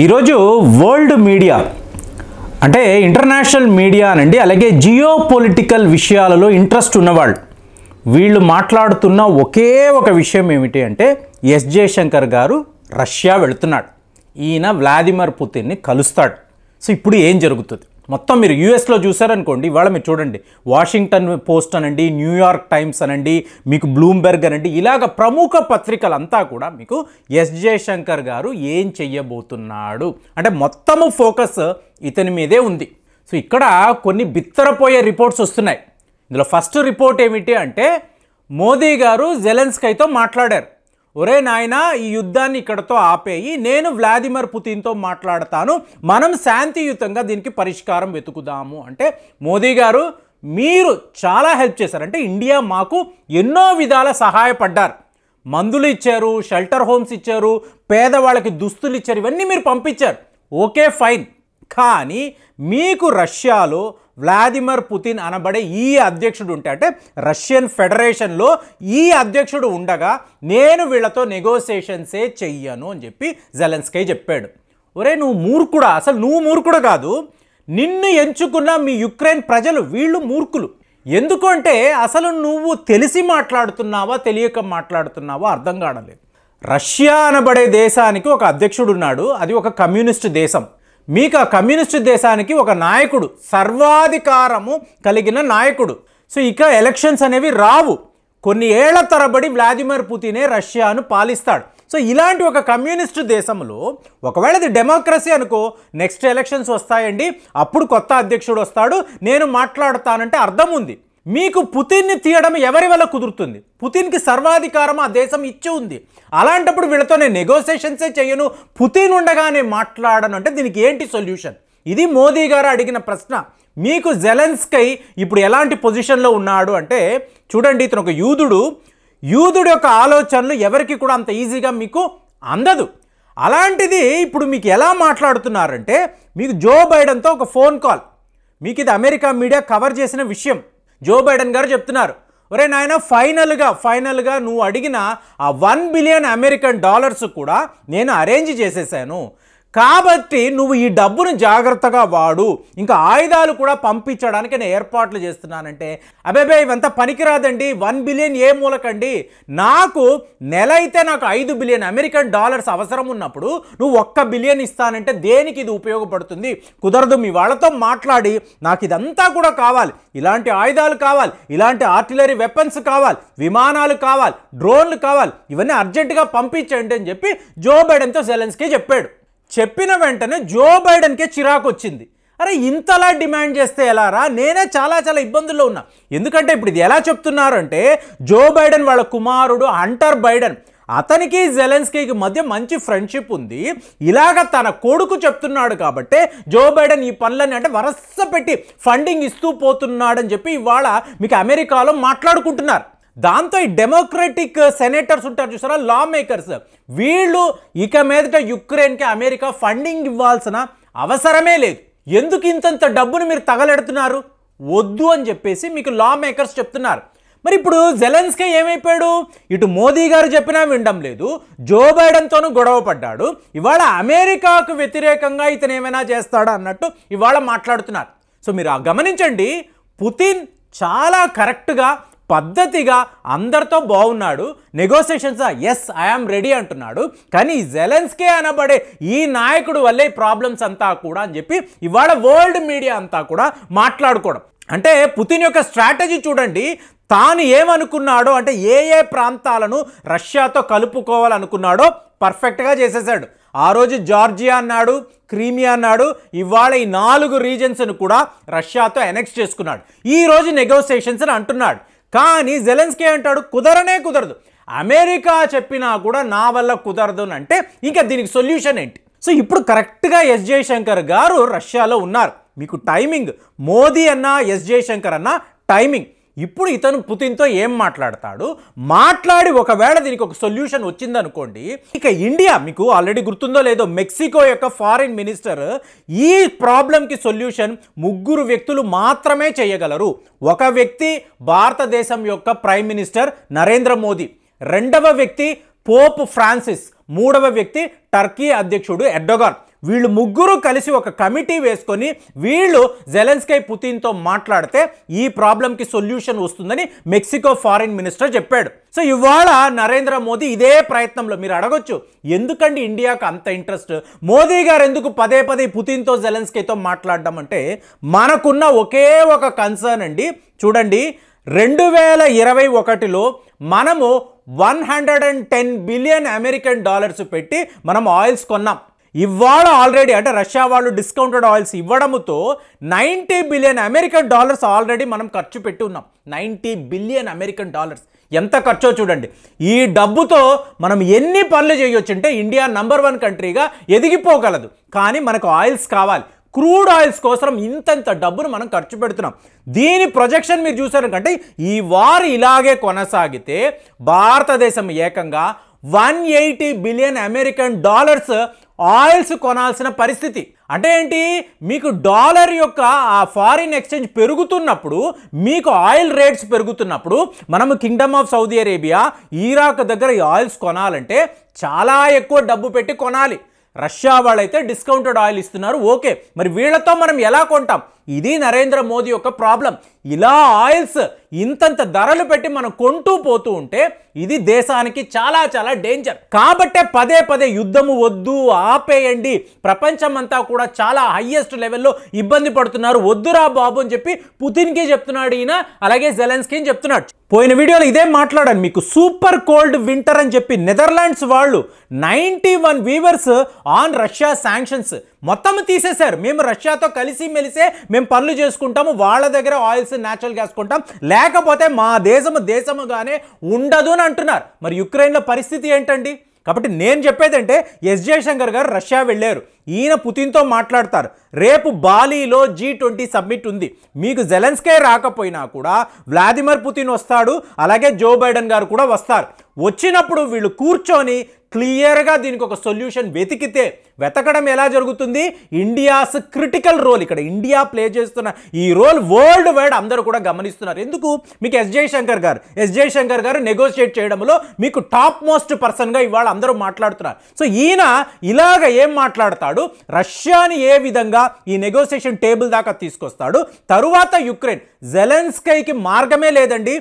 ఈరోజు world media అంటే international media అనండి అలాగే జియో పొలిటికల్ విషయాలలో ఇంట్రెస్ట్ ఉన్నవాళ్ళు వీళ్ళు మాట్లాడుతున్న ఒకే ఒక విషయం ఏమిటి అంటే ఎస్ జయశంకర్ గారు రష్యా వెళుతున్నాడు ఈయన వ్లాదిమిర్ పుతిన్ని కలుస్తాడు సో ఇప్పుడు ఏం జరుగుతుంది మొత్తం మీరు యూఎస్లో చూసారనుకోండి ఇవాళ మీరు చూడండి వాషింగ్టన్ పోస్ట్ అనండి న్యూయార్క్ టైమ్స్ అనండి మీకు బ్లూంబెర్గ్ అనండి ఇలాగ ప్రముఖ పత్రికలంతా కూడా మీకు ఎస్ జయశంకర్ గారు ఏం చెయ్యబోతున్నాడు అంటే మొత్తము ఫోకస్ ఇతని మీదే ఉంది సో ఇక్కడ కొన్ని బిత్తరపోయే రిపోర్ట్స్ వస్తున్నాయి ఇందులో ఫస్ట్ రిపోర్ట్ ఏమిటి అంటే మోదీ గారు జెలెన్స్కైతో మాట్లాడారు ఒరే నాయన ఈ యుద్ధాన్ని ఇక్కడతో ఆపేయి నేను వ్లాదిమిర్ పుతిన్తో మాట్లాడతాను మనం శాంతియుతంగా దీనికి పరిష్కారం వెతుకుదాము అంటే మోదీ గారు మీరు చాలా హెల్ప్ చేశారు అంటే ఇండియా మాకు ఎన్నో విధాల సహాయపడ్డారు మందులు ఇచ్చారు షెల్టర్ హోమ్స్ ఇచ్చారు పేదవాళ్ళకి దుస్తులు ఇచ్చారు ఇవన్నీ మీరు పంపించారు ఓకే ఫైన్ కానీ మీకు రష్యాలో వ్లాదిమిర్ పుతిన్ అనబడే ఈ అధ్యక్షుడు ఉంటే అంటే రష్యన్ ఫెడరేషన్లో ఈ అధ్యక్షుడు ఉండగా నేను వీళ్ళతో నెగోసియేషన్సే చెయ్యను అని చెప్పి జెలెన్స్కై చెప్పాడు ఒరే నువ్వు మూర్ఖుడా అసలు నువ్వు మూర్ఖుడు కాదు నిన్ను ఎంచుకున్న మీ యుక్రెయిన్ ప్రజలు వీళ్ళు మూర్ఖులు ఎందుకంటే అసలు నువ్వు తెలిసి మాట్లాడుతున్నావా తెలియక మాట్లాడుతున్నావా అర్థం లేదు రష్యా అనబడే దేశానికి ఒక అధ్యక్షుడు ఉన్నాడు అది ఒక కమ్యూనిస్ట్ దేశం మీకు ఆ కమ్యూనిస్టు దేశానికి ఒక నాయకుడు సర్వాధికారము కలిగిన నాయకుడు సో ఇక ఎలక్షన్స్ అనేవి రావు కొన్ని ఏళ్ల తరబడి వ్లాదిమిర్ పుతినే రష్యాను పాలిస్తాడు సో ఇలాంటి ఒక కమ్యూనిస్టు దేశంలో ఒకవేళ అది డెమోక్రసీ అనుకో నెక్స్ట్ ఎలక్షన్స్ వస్తాయండి అప్పుడు కొత్త అధ్యక్షుడు వస్తాడు నేను మాట్లాడతానంటే అర్థం ఉంది మీకు పుతిన్ని తీయడం ఎవరి వల్ల కుదురుతుంది పుతిన్కి సర్వాధికారం ఆ దేశం ఇచ్చి ఉంది అలాంటప్పుడు వీళ్ళతో నేను నెగోసియేషన్సే చేయను పుతిన్ ఉండగానే మాట్లాడను అంటే దీనికి ఏంటి సొల్యూషన్ ఇది మోదీ గారు అడిగిన ప్రశ్న మీకు జెలెన్స్కై ఇప్పుడు ఎలాంటి పొజిషన్లో ఉన్నాడు అంటే చూడండి ఇతను ఒక యూదుడు యూదుడు యొక్క ఆలోచనలు ఎవరికి కూడా అంత ఈజీగా మీకు అందదు అలాంటిది ఇప్పుడు మీకు ఎలా మాట్లాడుతున్నారంటే మీకు జో బైడెన్తో ఒక ఫోన్ కాల్ మీకు ఇది అమెరికా మీడియా కవర్ చేసిన విషయం జో బైడెన్ గారు చెప్తున్నారు ఒరే నాయన ఫైనల్గా ఫైనల్గా నువ్వు అడిగిన ఆ వన్ బిలియన్ అమెరికన్ డాలర్స్ కూడా నేను అరేంజ్ చేసేసాను కాబట్టి నువ్వు ఈ డబ్బును జాగ్రత్తగా వాడు ఇంకా ఆయుధాలు కూడా పంపించడానికి నేను ఏర్పాట్లు చేస్తున్నానంటే అబేబే ఇవంతా పనికిరాదండి వన్ బిలియన్ ఏ మూలకండి నాకు నెల అయితే నాకు ఐదు బిలియన్ అమెరికన్ డాలర్స్ అవసరం ఉన్నప్పుడు నువ్వు ఒక్క బిలియన్ ఇస్తానంటే దేనికి ఇది ఉపయోగపడుతుంది కుదరదు మీ వాళ్ళతో మాట్లాడి నాకు ఇదంతా కూడా కావాలి ఇలాంటి ఆయుధాలు కావాలి ఇలాంటి ఆర్టిలరీ వెపన్స్ కావాలి విమానాలు కావాలి డ్రోన్లు కావాలి ఇవన్నీ అర్జెంటుగా పంపించండి అని చెప్పి జో బైడెన్తో సెలెన్స్కి చెప్పాడు చెప్పిన వెంటనే జో బైడెన్కే చిరాకు వచ్చింది అరే ఇంతలా డిమాండ్ చేస్తే ఎలా రా నేనే చాలా చాలా ఇబ్బందుల్లో ఉన్నా ఎందుకంటే ఇప్పుడు ఇది ఎలా చెప్తున్నారు అంటే జో బైడెన్ వాళ్ళ కుమారుడు అంటర్ బైడెన్ అతనికి జెలెన్స్కీకి మధ్య మంచి ఫ్రెండ్షిప్ ఉంది ఇలాగ తన కొడుకు చెప్తున్నాడు కాబట్టి జో బైడెన్ ఈ పనులని అంటే వరస పెట్టి ఫండింగ్ ఇస్తూ పోతున్నాడని చెప్పి ఇవాళ మీకు అమెరికాలో మాట్లాడుకుంటున్నారు దాంతో ఈ డెమోక్రటిక్ సెనేటర్స్ ఉంటారు చూసారా లా మేకర్స్ వీళ్ళు ఇక మీదట యుక్రెయిన్కి అమెరికా ఫండింగ్ ఇవ్వాల్సిన అవసరమే లేదు ఎందుకు ఇంతంత డబ్బును మీరు తగలెడుతున్నారు వద్దు అని చెప్పేసి మీకు లా మేకర్స్ చెప్తున్నారు మరి ఇప్పుడు జెలెన్స్కే ఏమైపోయాడు ఇటు మోదీ గారు చెప్పినా వినడం లేదు జో బైడెన్తోనూ గొడవ పడ్డాడు ఇవాళ అమెరికాకు వ్యతిరేకంగా ఇతను ఏమైనా చేస్తాడా అన్నట్టు ఇవాళ మాట్లాడుతున్నారు సో మీరు గమనించండి పుతిన్ చాలా కరెక్ట్గా పద్ధతిగా అందరితో బాగున్నాడు నెగోసియేషన్స్ ఎస్ ఐఆమ్ రెడీ అంటున్నాడు కానీ జెలెన్స్కే అనబడే ఈ నాయకుడు వల్లే ప్రాబ్లమ్స్ అంతా కూడా అని చెప్పి ఇవాళ వరల్డ్ మీడియా అంతా కూడా మాట్లాడుకోవడం అంటే పుతిన్ యొక్క స్ట్రాటజీ చూడండి తాను ఏమనుకున్నాడో అంటే ఏ ఏ ప్రాంతాలను రష్యాతో కలుపుకోవాలనుకున్నాడో పర్ఫెక్ట్గా చేసేసాడు ఆ రోజు జార్జియా అన్నాడు క్రీమియా అన్నాడు ఇవాళ ఈ నాలుగు రీజన్స్ను కూడా రష్యాతో ఎనెక్స్ చేసుకున్నాడు ఈరోజు నెగోసియేషన్స్ అని అంటున్నాడు కానీ జెలెన్స్కీ అంటాడు కుదరనే కుదరదు అమెరికా చెప్పినా కూడా నా వల్ల కుదరదు అంటే ఇంకా దీనికి సొల్యూషన్ ఏంటి సో ఇప్పుడు కరెక్ట్గా ఎస్ జయశంకర్ గారు రష్యాలో ఉన్నారు మీకు టైమింగ్ మోదీ అన్నా ఎస్ జయశంకర్ అన్నా టైమింగ్ ఇప్పుడు ఇతను పుతిన్తో ఏం మాట్లాడతాడు మాట్లాడి ఒకవేళ దీనికి ఒక సొల్యూషన్ వచ్చిందనుకోండి ఇక ఇండియా మీకు ఆల్రెడీ గుర్తుందో లేదో మెక్సికో యొక్క ఫారిన్ మినిస్టర్ ఈ ప్రాబ్లంకి సొల్యూషన్ ముగ్గురు వ్యక్తులు మాత్రమే చేయగలరు ఒక వ్యక్తి భారతదేశం యొక్క ప్రైమ్ మినిస్టర్ నరేంద్ర మోదీ రెండవ వ్యక్తి పోప్ ఫ్రాన్సిస్ మూడవ వ్యక్తి టర్కీ అధ్యక్షుడు ఎడ్డోగార్ వీళ్ళు ముగ్గురు కలిసి ఒక కమిటీ వేసుకొని వీళ్ళు జెలెన్స్కై పుతిన్తో మాట్లాడితే ఈ ప్రాబ్లంకి సొల్యూషన్ వస్తుందని మెక్సికో ఫారిన్ మినిస్టర్ చెప్పాడు సో ఇవాళ నరేంద్ర మోదీ ఇదే ప్రయత్నంలో మీరు అడగొచ్చు ఎందుకండి ఇండియాకు అంత ఇంట్రెస్ట్ మోదీ గారు ఎందుకు పదే పదే పుతిన్తో జెలెన్స్కైతో మాట్లాడడం అంటే మనకున్న ఒకే ఒక కన్సర్న్ అండి చూడండి రెండు వేల ఇరవై ఒకటిలో మనము one hundred and ten billion American dollars పెట్టి మనం ఆయిల్స్ కొన్నాం ఇవాళ ఆల్రెడీ అంటే రష్యా వాళ్ళు డిస్కౌంటెడ్ ఆయిల్స్ ఇవ్వడంతో ninety billion American dollars already మనం ఖర్చు పెట్టి ఉన్నాం నైంటీ బిలియన్ అమెరికన్ డాలర్స్ ఎంత ఖర్చో చూడండి ఈ డబ్బుతో మనం ఎన్ని పనులు చేయొచ్చు అంటే ఇండియా నంబర్ వన్ కంట్రీగా ఎదిగిపోగలదు కానీ మనకు ఆయిల్స్ కావాలి క్రూడ్ ఆయిల్స్ కోసం ఇంతంత డబ్బును మనం ఖర్చు పెడుతున్నాం దీని ప్రొజెక్షన్ మీరు చూసారంటే ఈ వార్ ఇలాగే కొనసాగితే భారతదేశం ఏకంగా one eighty billion American dollars oils కొనాల్సిన పరిస్థితి అంటే ఏంటి మీకు డాలర్ యొక్క ఆ ఫారిన్ ఎక్స్చేంజ్ పెరుగుతున్నప్పుడు మీకు ఆయిల్ రేట్స్ పెరుగుతున్నప్పుడు మనము kingdom of Saudi Arabia Iraq దగ్గర ఈ ఆయిల్స్ కొనాలంటే చాలా ఎక్కువ డబ్బు పెట్టి కొనాలి రష్యా వాళ్ళైతే డిస్కౌంటెడ్ ఆయిల్ ఇస్తున్నారు ఓకే మరి వీళ్ళతో మనం ఎలా కొంటాం ఇది నరేంద్ర మోదీ యొక్క ప్రాబ్లం ఇలా ఆయిల్స్ ఇంతంత ధరలు పెట్టి మనం కొంటూ పోతూ ఉంటే ఇది దేశానికి చాలా చాలా డేంజర్ కాబట్టే పదే పదే యుద్ధము వద్దు ఆపేయండి ప్రపంచమంతా కూడా చాలా హయ్యెస్ట్ లెవెల్లో ఇబ్బంది పడుతున్నారు వద్దురా బాబు అని చెప్పి పుతిన్కి చెప్తున్నాడు ఈయన అలాగే జెలెన్స్కి చెప్తున్నాడు పోయిన వీడియోలో ఇదే మాట్లాడాను మీకు సూపర్ కోల్డ్ వింటర్ అని చెప్పి నెదర్లాండ్స్ వాళ్ళు ninety one waivers on Russia sanctions మొత్తం తీసేశారు మేము రష్యాతో కలిసి మెలిసే మేము పనులు చేసుకుంటాము వాళ్ళ దగ్గర ఆయిల్స్ న్యాచురల్ గ్యాస్ కొంటాం లేకపోతే మా దేశము దేశముగానే ఉండదు అని అంటున్నారు మరి యుక్రెయిన్లో పరిస్థితి ఏంటండి కాబట్టి నేను చెప్పేదంటే ఎస్ జయశంకర్ గారు రష్యా వెళ్ళారు ఈయన పుతిన్తో మాట్లాడతారు రేపు బాలీలో జీ ట్వంటీ సబ్మిట్ ఉంది మీకు జెలెన్స్కే రాకపోయినా కూడా వ్లాదిమిర్ పుతిన్ వస్తాడు అలాగే జో బైడెన్ గారు కూడా వస్తారు వచ్చినప్పుడు వీళ్ళు కూర్చొని క్లియర్గా దీనికి ఒక సొల్యూషన్ వెతికితే వెతకడం ఎలా జరుగుతుంది ఇండియాస్ క్రిటికల్ రోల్ ఇక్కడ ఇండియా ప్లే చేస్తున్న ఈ రోల్ వరల్డ్ వైడ్ అందరూ కూడా గమనిస్తున్నారు ఎందుకు మీకు ఎస్ జయశంకర్ గారు ఎస్ జయశంకర్ గారు నెగోషియేట్ చేయడంలో మీకు టాప్ మోస్ట్ పర్సన్గా ఇవాళ అందరూ మాట్లాడుతున్నారు సో ఈయన ఇలాగ ఏం మాట్లాడతాడు చేస్తాడు రష్యాని ఏ విధంగా ఈ నెగోసియేషన్ టేబుల్ దాకా తీసుకొస్తాడు తరువాత యుక్రెయిన్ జెలెన్స్కైకి మార్గమే లేదండి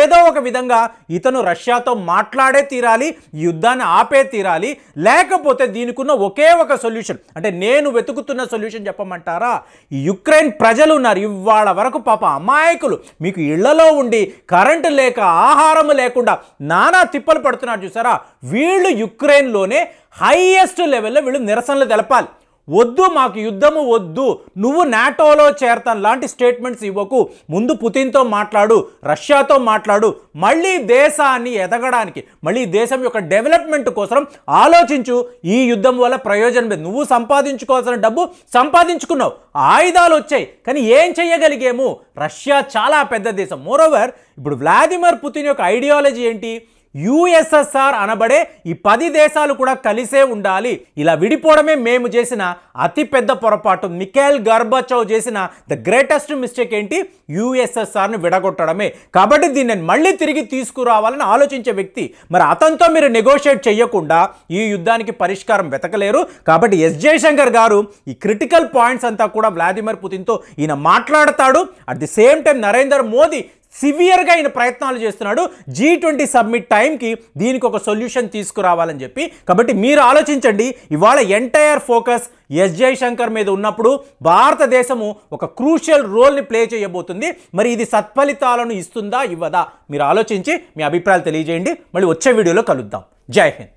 ఏదో ఒక విధంగా ఇతను రష్యాతో మాట్లాడే తీరాలి యుద్ధాన్ని ఆపే తీరాలి లేకపోతే దీనికున్న ఒకే ఒక సొల్యూషన్ అంటే నేను వెతుకుతున్న సొల్యూషన్ చెప్పమంటారా యుక్రెయిన్ ప్రజలు ఉన్నారు ఇవాళ వరకు పాప అమాయకులు మీకు ఇళ్లలో ఉండి కరెంటు లేక ఆహారం లేకుండా నానా తిప్పలు పడుతున్నారు చూసారా వీళ్ళు యుక్రెయిన్లోనే హైయెస్ట్ లెవెల్లో వీళ్ళు నిరసనలు తెలపాలి వద్దు మాకు యుద్ధము వద్దు నువ్వు నాటోలో చేరతాను లాంటి స్టేట్మెంట్స్ ఇవ్వకు ముందు పుతిన్తో మాట్లాడు రష్యాతో మాట్లాడు మళ్ళీ దేశాన్ని ఎదగడానికి మళ్ళీ దేశం యొక్క డెవలప్మెంట్ కోసం ఆలోచించు ఈ యుద్ధం వల్ల ప్రయోజనం లేదు నువ్వు సంపాదించుకోవాల్సిన డబ్బు సంపాదించుకున్నావు ఆయుధాలు వచ్చాయి కానీ ఏం చేయగలిగేము రష్యా చాలా పెద్ద దేశం మోరోవర్ ఇప్పుడు వ్లాదిమిర్ పుతిన్ యొక్క ఐడియాలజీ ఏంటి యుఎస్ఎస్ఆర్ అనబడే ఈ పది దేశాలు కూడా కలిసే ఉండాలి ఇలా విడిపోవడమే మేము చేసిన అతిపెద్ద పొరపాటు మిఖేల్ గర్బచౌ చేసిన ద గ్రేటెస్ట్ మిస్టేక్ ఏంటి యుఎస్ఎస్ఆర్ని విడగొట్టడమే కాబట్టి దీన్ని నేను మళ్ళీ తిరిగి తీసుకురావాలని ఆలోచించే వ్యక్తి మరి అతనితో మీరు నెగోషియేట్ చేయకుండా ఈ యుద్ధానికి పరిష్కారం వెతకలేరు కాబట్టి ఎస్ జయశంకర్ గారు ఈ క్రిటికల్ పాయింట్స్ అంతా కూడా వ్లాదిమిర్ పుతిన్తో ఈయన మాట్లాడతాడు at the same time Narendra Modi సివియర్గా ఆయన ప్రయత్నాలు చేస్తున్నాడు జీ ట్వంటీ సబ్మిట్ టైంకి దీనికి ఒక సొల్యూషన్ తీసుకురావాలని చెప్పి కాబట్టి మీరు ఆలోచించండి ఇవాళ ఎంటైర్ ఫోకస్ ఎస్ జయశంకర్ మీద ఉన్నప్పుడు భారతదేశము ఒక క్రూషియల్ రోల్ని ప్లే చేయబోతుంది మరి ఇది సత్ఫలితాలను ఇస్తుందా ఇవ్వదా మీరు ఆలోచించి మీ అభిప్రాయాలు తెలియజేయండి మళ్ళీ వచ్చే వీడియోలో కలుద్దాం జై హింద్